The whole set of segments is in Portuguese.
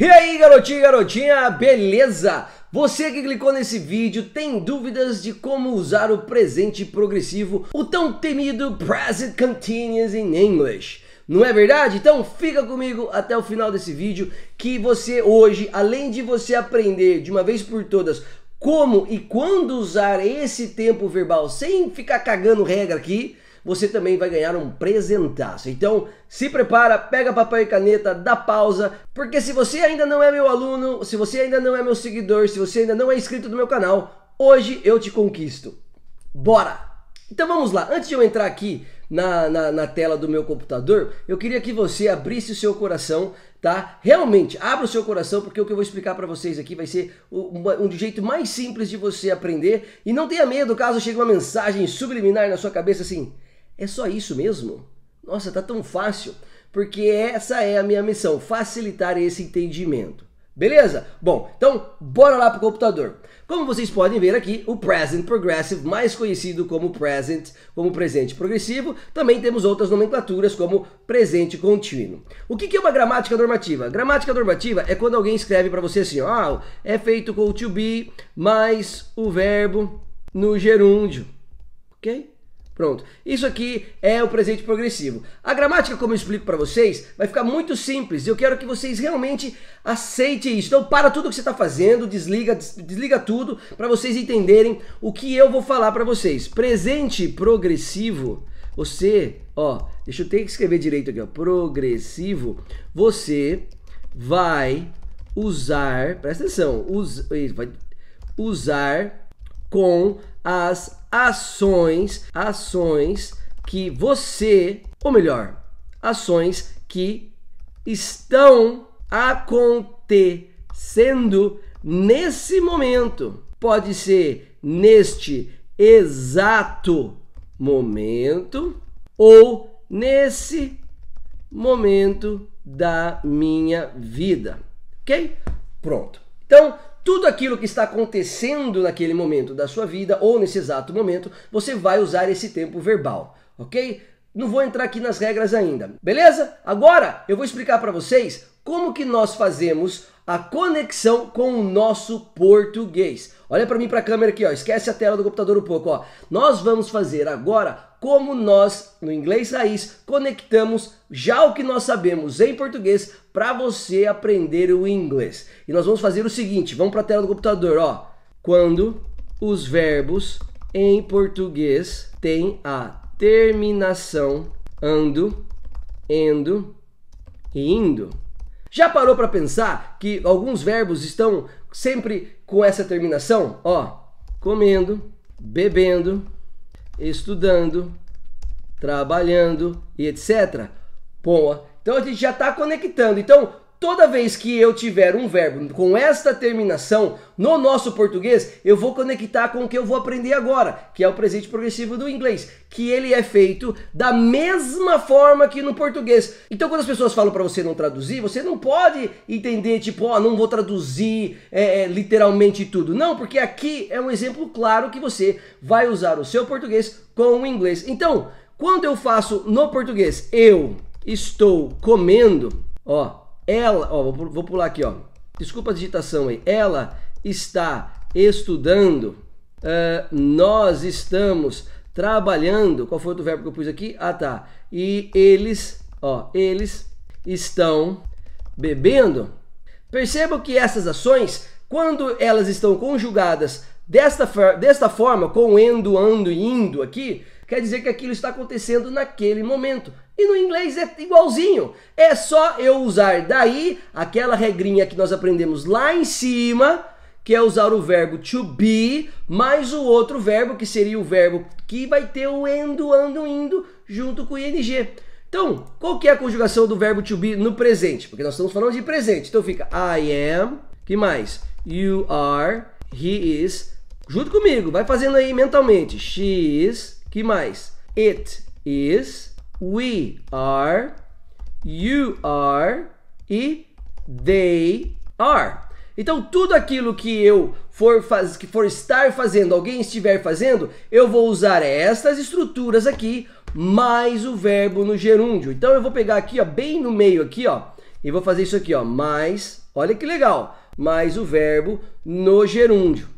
E aí, garotinho e garotinha, beleza? Você que clicou nesse vídeo tem dúvidas de como usar o presente progressivo, o tão temido Present Continuous in English. Não é verdade? Então fica comigo até o final desse vídeo que você hoje, além de você aprender de uma vez por todas como e quando usar esse tempo verbal sem ficar cagando regra aqui, você também vai ganhar um presentaço. Então, se prepara, pega papel e caneta, dá pausa, porque se você ainda não é meu aluno, se você ainda não é meu seguidor, se você ainda não é inscrito no meu canal, hoje eu te conquisto. Bora! Então vamos lá, antes de eu entrar aqui na, na, na, tela do meu computador, eu queria que você abrisse o seu coração, tá? Realmente, abra o seu coração, porque o que eu vou explicar para vocês aqui vai ser um, um jeito mais simples de você aprender. E não tenha medo caso chegue uma mensagem subliminar na sua cabeça assim, é só isso mesmo? Nossa, tá tão fácil, porque essa é a minha missão, facilitar esse entendimento. Beleza? Bom, então bora lá para o computador. Como vocês podem ver aqui, o Present Progressive, mais conhecido como Present, como presente progressivo, também temos outras nomenclaturas como presente contínuo. O que é uma gramática normativa? Gramática normativa é quando alguém escreve para você assim, ah, é feito com o to be mais o verbo no gerúndio, ok? Pronto. Isso aqui é o presente progressivo. A gramática, como eu explico para vocês, vai ficar muito simples. Eu quero que vocês realmente aceitem isso. Então, para tudo que você está fazendo, desliga, desliga tudo para vocês entenderem o que eu vou falar para vocês. Presente progressivo, você, ó, deixa eu ter que escrever direito aqui, ó. Progressivo, você vai usar, presta atenção, us, vai usar com as ações, ações que você, ou melhor, ações que estão acontecendo nesse momento. Pode ser neste exato momento ou nesse momento da minha vida, ok? Pronto. Então, tudo aquilo que está acontecendo naquele momento da sua vida ou nesse exato momento, você vai usar esse tempo verbal, ok? Não vou entrar aqui nas regras ainda, beleza? Agora eu vou explicar para vocês como que nós fazemos a conexão com o nosso português. Olha para mim para a câmera aqui, ó. Esquece a tela do computador um pouco, ó. Nós vamos fazer agora como nós, no inglês raiz, conectamos já o que nós sabemos em português para você aprender o inglês. E nós vamos fazer o seguinte, vamos para a tela do computador, ó. Quando os verbos em português têm a terminação ando, endo e indo. Já parou para pensar que alguns verbos estão sempre com essa terminação? Ó, comendo, bebendo, estudando, trabalhando e etc. Boa. Então a gente já está conectando. Então, Toda vez que eu tiver um verbo com esta terminação no nosso português, eu vou conectar com o que eu vou aprender agora, que é o presente progressivo do inglês, que ele é feito da mesma forma que no português. Então, quando as pessoas falam para você não traduzir, você não pode entender tipo, ó, oh, não vou traduzir é, é, literalmente tudo. Não, porque aqui é um exemplo claro que você vai usar o seu português com o inglês. Então, quando eu faço no português, eu estou comendo, ó ela, ó, vou, pular aqui, ó. Desculpa a digitação aí. Ela está estudando. Uh, nós estamos trabalhando. Qual foi outro verbo que eu pus aqui? Ah, tá. E eles, ó, eles estão bebendo. Percebam que essas ações, quando elas estão conjugadas desta, desta forma, com endo, ando e indo aqui, quer dizer que aquilo está acontecendo naquele momento. E no inglês é igualzinho. É só eu usar daí aquela regrinha que nós aprendemos lá em cima, que é usar o verbo to be mais o outro verbo que seria o verbo que vai ter o endo, ando, indo junto com o ing. Então, qual que é a conjugação do verbo to be no presente? Porque nós estamos falando de presente. Então fica I am, que mais? You are, he is. Junto comigo, vai fazendo aí mentalmente. She is, que mais? It is, we are, you are e they are. Então tudo aquilo que eu for faz, que for estar fazendo, alguém estiver fazendo, eu vou usar estas estruturas aqui mais o verbo no gerúndio. Então eu vou pegar aqui, ó, bem no meio aqui, ó, e vou fazer isso aqui, ó, mais, olha que legal, mais o verbo no gerúndio.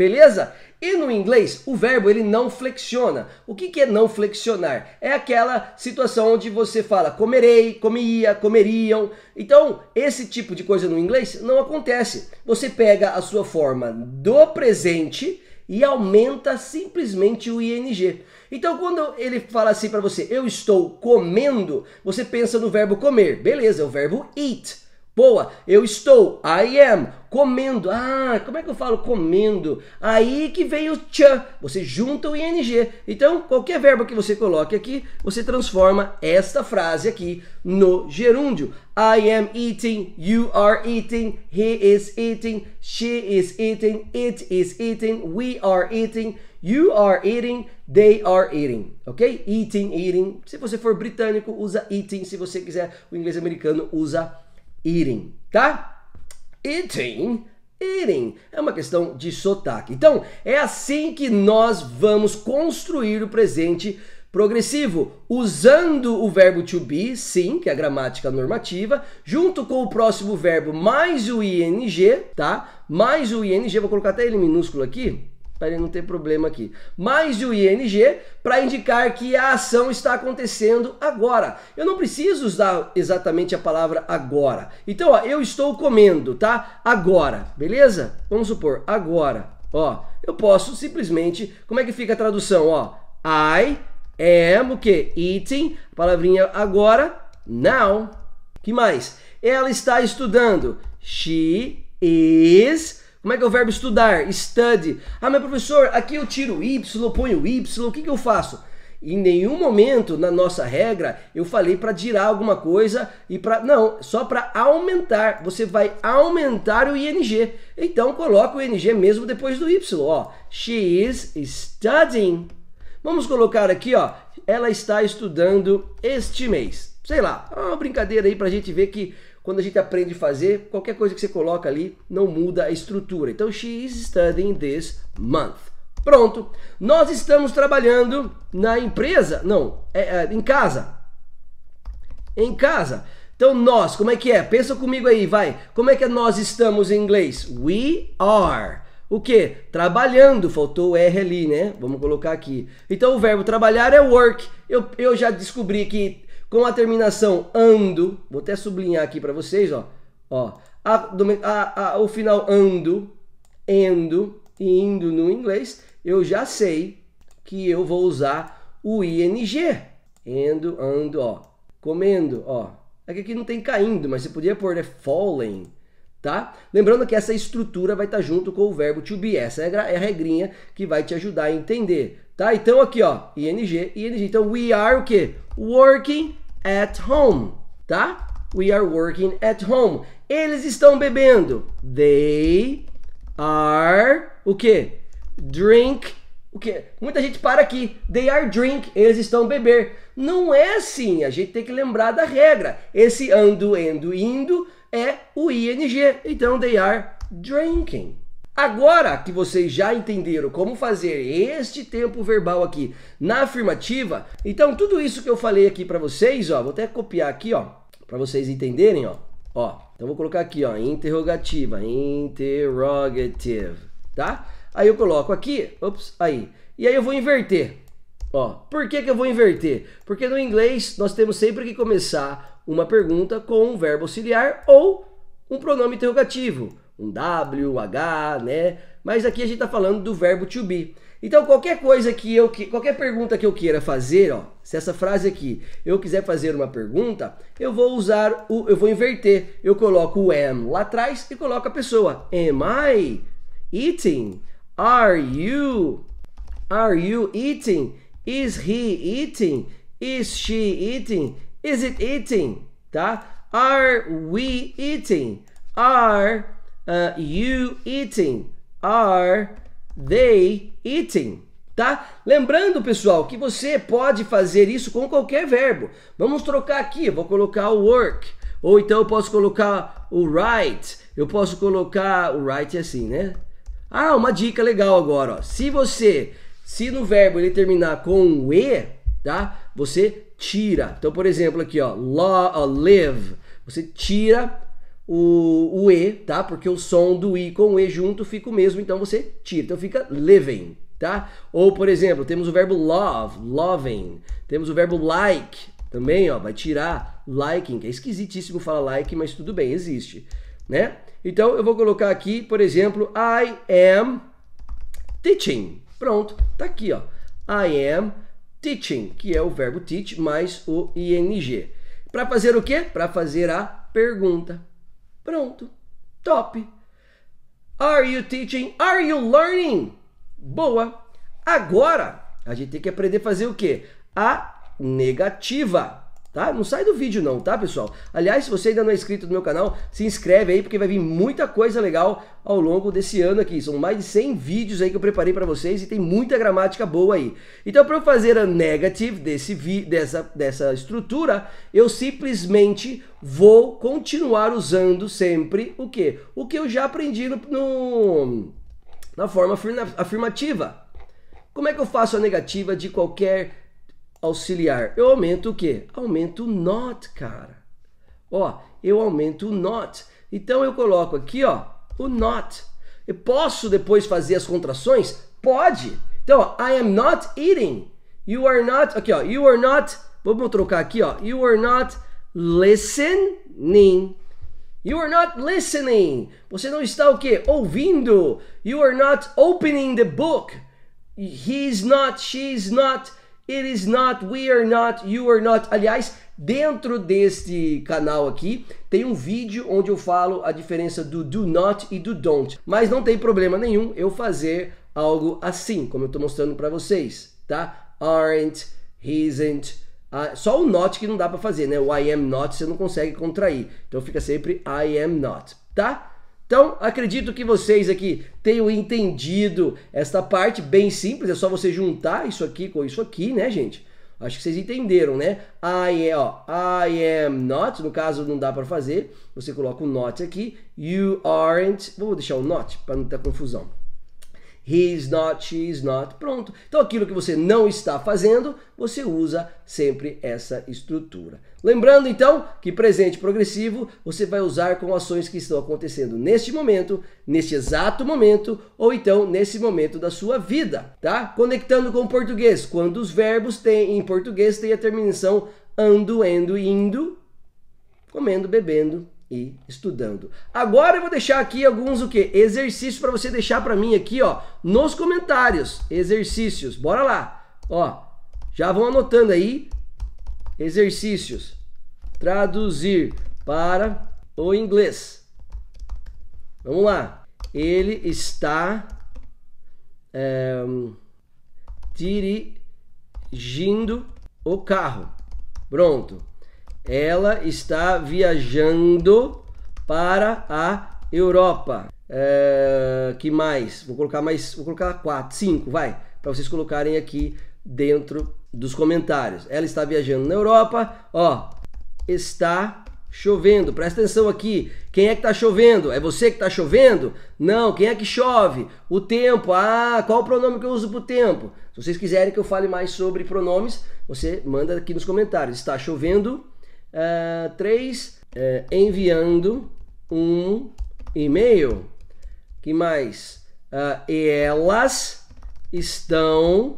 Beleza? E no inglês, o verbo ele não flexiona. O que, que é não flexionar? É aquela situação onde você fala comerei, comia, comeriam. Então, esse tipo de coisa no inglês não acontece. Você pega a sua forma do presente e aumenta simplesmente o ing. Então, quando ele fala assim para você, eu estou comendo, você pensa no verbo comer. Beleza, é o verbo eat. Boa, eu estou, I am, comendo. Ah, como é que eu falo comendo? Aí que vem o tchan, você junta o ing. Então, qualquer verbo que você coloque aqui, você transforma esta frase aqui no gerúndio. I am eating, you are eating, he is eating, she is eating, it is eating, we are eating, you are eating, they are eating, ok? Eating, eating. Se você for britânico, usa eating. Se você quiser o inglês americano, usa eating eating, tá? Eating eating. É uma questão de sotaque. Então, é assim que nós vamos construir o presente progressivo, usando o verbo to be, sim, que é a gramática normativa, junto com o próximo verbo mais o ing, tá? Mais o ing, vou colocar até ele minúsculo aqui, para ele não ter problema aqui. Mais o ING para indicar que a ação está acontecendo agora. Eu não preciso usar exatamente a palavra agora. Então, ó, eu estou comendo, tá? Agora, beleza? Vamos supor, agora. Ó, eu posso simplesmente, como é que fica a tradução, ó? I am o que? Eating, a palavrinha agora, now. Que mais? Ela está estudando. She is como é que é o verbo estudar? Study. Ah, meu professor, aqui eu tiro Y, ponho Y, o que, que eu faço? Em nenhum momento na nossa regra eu falei para tirar alguma coisa e para não, só para aumentar. Você vai aumentar o ing. Então coloca o ing mesmo depois do y, ó. She is studying. Vamos colocar aqui, ó, ela está estudando este mês. Sei lá, é uma brincadeira aí para a gente ver que quando a gente aprende a fazer, qualquer coisa que você coloca ali não muda a estrutura. Então, she is studying this month. Pronto. Nós estamos trabalhando na empresa. Não, é, é, em casa. Em casa. Então, nós, como é que é? Pensa comigo aí, vai. Como é que é nós estamos em inglês? We are. O que? Trabalhando. Faltou o R ali, né? Vamos colocar aqui. Então, o verbo trabalhar é work. Eu, eu já descobri que com a terminação ando, vou até sublinhar aqui para vocês, ó, ó a, a, a, o final ando, endo e indo no inglês, eu já sei que eu vou usar o ing. Endo, ando, ó. Comendo, ó. É que aqui não tem caindo, mas você podia pôr, né? Falling tá? Lembrando que essa estrutura vai estar tá junto com o verbo to be. Essa é a regrinha que vai te ajudar a entender, tá? Então aqui, ó, ing, ing. Então we are o quê? Working at home, tá? We are working at home. Eles estão bebendo. They are o quê? Drink o que? Muita gente para aqui. They are drink, eles estão beber. Não é assim. A gente tem que lembrar da regra. Esse ando, indo é o ING. Então, they are drinking. Agora que vocês já entenderam como fazer este tempo verbal aqui na afirmativa, então tudo isso que eu falei aqui para vocês, ó, vou até copiar aqui, ó, para vocês entenderem, ó. Ó, então vou colocar aqui, ó, interrogativa, interrogative, tá? Aí eu coloco aqui, ops, aí. E aí eu vou inverter. Ó, por que que eu vou inverter? Porque no inglês nós temos sempre que começar uma pergunta com um verbo auxiliar ou um pronome interrogativo, um W, H, né? Mas aqui a gente está falando do verbo to be. Então qualquer coisa que eu que qualquer pergunta que eu queira fazer, ó, se essa frase aqui eu quiser fazer uma pergunta, eu vou usar o eu vou inverter. Eu coloco o am lá atrás e coloco a pessoa. Am I eating? Are you? Are you eating? Is he eating? Is she eating? Is it eating? Tá? Are we eating? Are uh, you eating? Are they eating? Tá? Lembrando, pessoal, que você pode fazer isso com qualquer verbo. Vamos trocar aqui, vou colocar o work. Ou então eu posso colocar o write. Eu posso colocar o write é assim, né? Ah, uma dica legal agora, ó. Se você, se no verbo ele terminar com e, tá? Você tira. Então, por exemplo, aqui, ó, law, live, você tira o, o, E, tá? Porque o som do I com o E junto fica o mesmo, então você tira. Então fica living, tá? Ou, por exemplo, temos o verbo love, loving. Temos o verbo like também, ó, vai tirar liking, que é esquisitíssimo falar like, mas tudo bem, existe, né? Então eu vou colocar aqui, por exemplo, I am teaching. Pronto, tá aqui, ó. I am teaching, que é o verbo teach mais o ing. Para fazer o quê? Para fazer a pergunta. Pronto. Top. Are you teaching? Are you learning? Boa. Agora, a gente tem que aprender a fazer o quê? A negativa tá? Não sai do vídeo não, tá, pessoal? Aliás, se você ainda não é inscrito no meu canal, se inscreve aí porque vai vir muita coisa legal ao longo desse ano aqui. São mais de 100 vídeos aí que eu preparei para vocês e tem muita gramática boa aí. Então, para eu fazer a negative desse vi dessa dessa estrutura, eu simplesmente vou continuar usando sempre o que? O que eu já aprendi no, no na forma afirmativa. Como é que eu faço a negativa de qualquer auxiliar? Eu aumento o quê? Aumento not, cara. Ó, eu aumento o not. Então eu coloco aqui, ó, o not. Eu posso depois fazer as contrações? Pode. Então, ó, I am not eating. You are not, aqui, ó, you are not, vamos trocar aqui, ó, you are not listening. You are not listening. Você não está o quê? Ouvindo. You are not opening the book. He's not, she's not It is not, we are not, you are not. Aliás, dentro deste canal aqui tem um vídeo onde eu falo a diferença do do not e do don't. Mas não tem problema nenhum eu fazer algo assim, como eu estou mostrando para vocês, tá? Aren't, isn't. Uh, só o not que não dá para fazer, né? O I am not você não consegue contrair. Então fica sempre I am not, tá? Então, acredito que vocês aqui tenham entendido esta parte bem simples, é só você juntar isso aqui com isso aqui, né, gente? Acho que vocês entenderam, né? I, é, ó, I am not, no caso não dá para fazer, você coloca o not aqui, you aren't, vou deixar o not para não ter confusão. He's not, she's not. Pronto. Então aquilo que você não está fazendo, você usa sempre essa estrutura. Lembrando então que presente progressivo você vai usar com ações que estão acontecendo neste momento, neste exato momento ou então nesse momento da sua vida, tá? Conectando com o português, quando os verbos têm em português têm a terminação ando, endo, indo, comendo, bebendo, e estudando. Agora eu vou deixar aqui alguns o que exercícios para você deixar para mim aqui, ó, nos comentários. Exercícios. Bora lá. Ó, já vão anotando aí. Exercícios. Traduzir para o inglês. Vamos lá. Ele está é, dirigindo o carro. Pronto. Ela está viajando para a Europa. É, que mais? Vou colocar mais, vou colocar quatro, cinco, vai, para vocês colocarem aqui dentro dos comentários. Ela está viajando na Europa. Ó, está chovendo. Presta atenção aqui. Quem é que está chovendo? É você que está chovendo? Não. Quem é que chove? O tempo. Ah, qual o pronome que eu uso para o tempo? Se vocês quiserem que eu fale mais sobre pronomes, você manda aqui nos comentários. Está chovendo uh, três Uh, enviando um e-mail. Que mais? Uh, elas estão.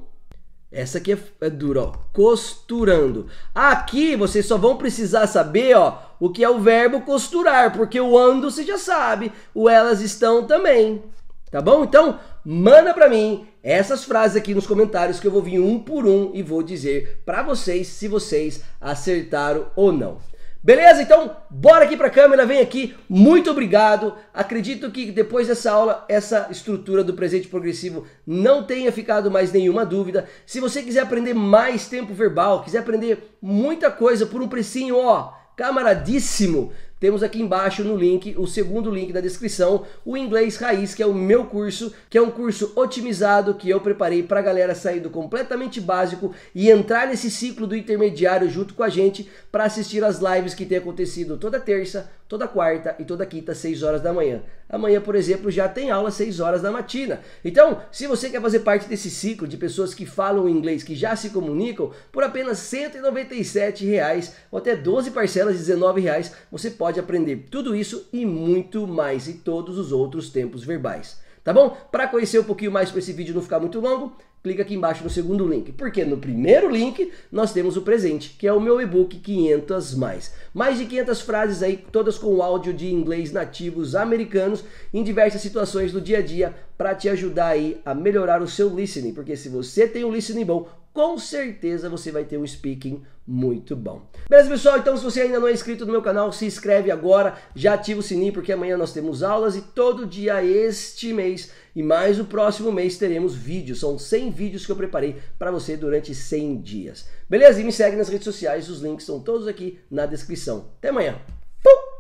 Essa aqui é, é dura, ó. Costurando. Aqui vocês só vão precisar saber, ó, o que é o verbo costurar, porque o ando você já sabe, o elas estão também. Tá bom? Então, manda para mim essas frases aqui nos comentários que eu vou vir um por um e vou dizer para vocês se vocês acertaram ou não. Beleza? Então, bora aqui para a câmera, vem aqui. Muito obrigado. Acredito que depois dessa aula, essa estrutura do presente progressivo não tenha ficado mais nenhuma dúvida. Se você quiser aprender mais tempo verbal, quiser aprender muita coisa por um precinho, ó, camaradíssimo, temos aqui embaixo no link, o segundo link da descrição, o Inglês Raiz, que é o meu curso, que é um curso otimizado que eu preparei para a galera sair do completamente básico e entrar nesse ciclo do intermediário junto com a gente para assistir as lives que tem acontecido toda terça, toda quarta e toda quinta, às 6 horas da manhã. Amanhã, por exemplo, já tem aula às 6 horas da matina. Então, se você quer fazer parte desse ciclo de pessoas que falam inglês, que já se comunicam, por apenas R$ 197,00 ou até 12 parcelas de R$ 19,00, você pode aprender tudo isso e muito mais, e todos os outros tempos verbais. Tá bom? Para conhecer um pouquinho mais para esse vídeo não ficar muito longo, clica aqui embaixo no segundo link, porque no primeiro link nós temos o presente, que é o meu e-book 500 mais. Mais de 500 frases aí, todas com áudio de inglês nativos americanos em diversas situações do dia a dia para te ajudar aí a melhorar o seu listening, porque se você tem um listening bom, com certeza você vai ter um speaking muito bom. Beleza, pessoal? Então, se você ainda não é inscrito no meu canal, se inscreve agora, já ativa o sininho, porque amanhã nós temos aulas e todo dia este mês e mais o próximo mês teremos vídeos. São 100 vídeos que eu preparei para você durante 100 dias. Beleza? E me segue nas redes sociais, os links estão todos aqui na descrição. Até amanhã! Pum!